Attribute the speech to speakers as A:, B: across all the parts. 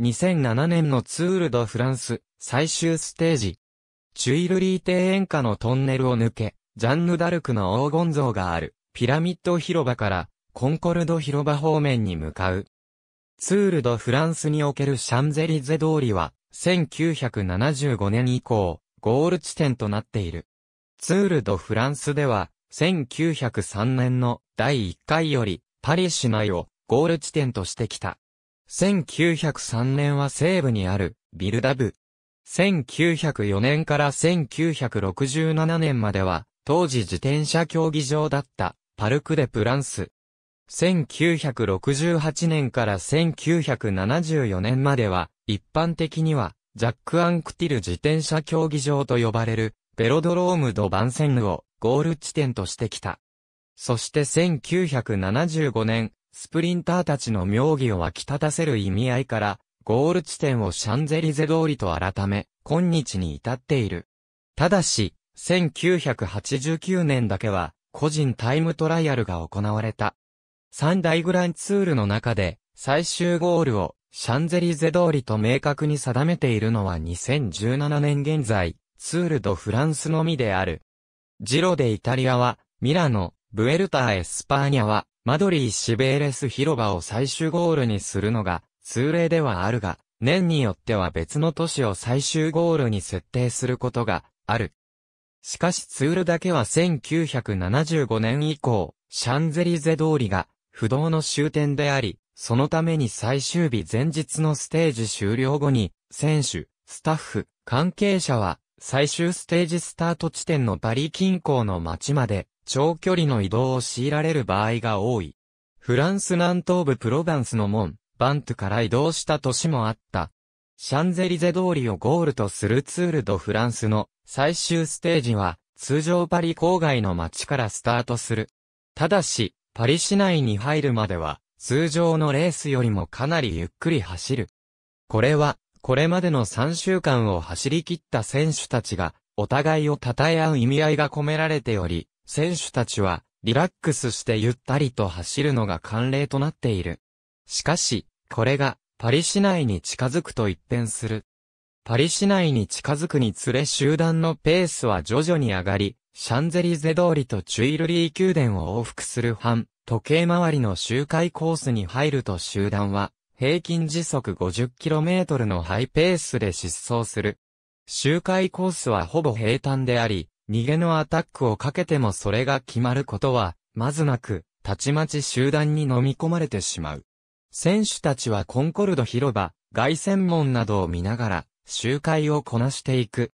A: 2007年のツール・ド・フランス、最終ステージ。チュイルリー庭園下のトンネルを抜け、ジャンヌ・ダルクの黄金像がある、ピラミッド広場から、コンコルド広場方面に向かう。ツール・ド・フランスにおけるシャンゼリゼ通りは、1975年以降、ゴール地点となっている。ツール・ド・フランスでは、1903年の第1回より、パリ市内をゴール地点としてきた。1903年は西部にあるビルダブ。1904年から1967年までは、当時自転車競技場だったパルク・デ・プランス。1968年から1974年までは、一般的には、ジャック・アンクティル自転車競技場と呼ばれる、ベロドローム・ド・バンセンヌをゴール地点としてきた。そして1975年、スプリンターたちの妙義を湧き立たせる意味合いから、ゴール地点をシャンゼリゼ通りと改め、今日に至っている。ただし、1989年だけは、個人タイムトライアルが行われた。三大グランツールの中で、最終ゴールを、シャンゼリゼ通りと明確に定めているのは2017年現在、ツールドフランスのみである。ジロでイタリアは、ミラノ、ブエルターエスパーニャは、マドリー・シベーレス広場を最終ゴールにするのが通例ではあるが、年によっては別の都市を最終ゴールに設定することがある。しかしツールだけは1975年以降、シャンゼリゼ通りが不動の終点であり、そのために最終日前日のステージ終了後に、選手、スタッフ、関係者は、最終ステージスタート地点のパリ近郊の街まで、長距離の移動を強いられる場合が多い。フランス南東部プロヴァンスの門、バントから移動した年もあった。シャンゼリゼ通りをゴールとするツール・ド・フランスの最終ステージは、通常パリ郊外の街からスタートする。ただし、パリ市内に入るまでは、通常のレースよりもかなりゆっくり走る。これは、これまでの3週間を走り切った選手たちが、お互いを称え合う意味合いが込められており、選手たちは、リラックスしてゆったりと走るのが慣例となっている。しかし、これが、パリ市内に近づくと一変する。パリ市内に近づくにつれ集団のペースは徐々に上がり、シャンゼリゼ通りとチュイルリー宮殿を往復する半、時計回りの周回コースに入ると集団は、平均時速 50km のハイペースで疾走する。周回コースはほぼ平坦であり、逃げのアタックをかけてもそれが決まることは、まずなく、たちまち集団に飲み込まれてしまう。選手たちはコンコルド広場、外線門などを見ながら、周回をこなしていく。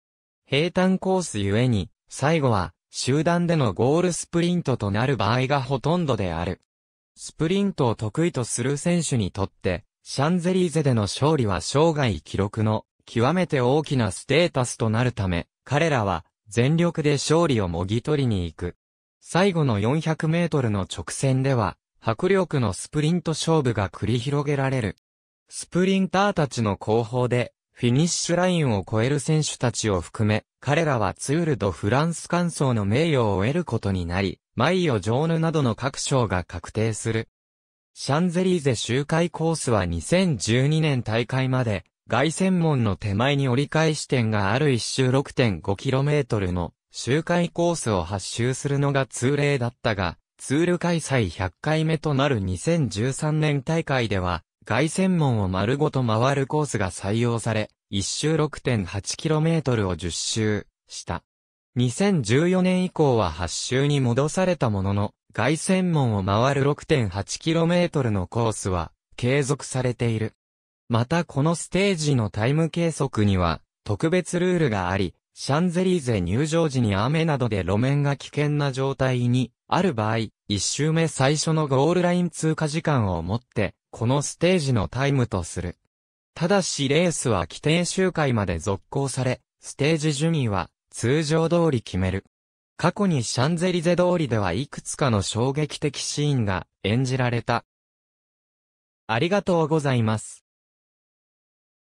A: 平坦コースゆえに、最後は、集団でのゴールスプリントとなる場合がほとんどである。スプリントを得意とする選手にとって、シャンゼリーゼでの勝利は生涯記録の、極めて大きなステータスとなるため、彼らは、全力で勝利をもぎ取りに行く。最後の400メートルの直線では、迫力のスプリント勝負が繰り広げられる。スプリンターたちの後方で、フィニッシュラインを超える選手たちを含め、彼らはツールドフランス完走の名誉を得ることになり、マイオ・ジョーヌなどの各賞が確定する。シャンゼリーゼ周回コースは2012年大会まで外線門の手前に折り返し点がある一周 6.5km の周回コースを発周するのが通例だったが、ツール開催100回目となる2013年大会では、外線門を丸ごと回るコースが採用され、一周 6.8km を10周した。2014年以降は8周に戻されたものの、外線門を回る 6.8km のコースは継続されている。またこのステージのタイム計測には、特別ルールがあり、シャンゼリーゼ入場時に雨などで路面が危険な状態にある場合、一周目最初のゴールライン通過時間をもって、このステージのタイムとする。ただしレースは規定周回まで続行され、ステージ順位は通常通り決める。過去にシャンゼリゼ通りではいくつかの衝撃的シーンが演じられた。ありがとうございます。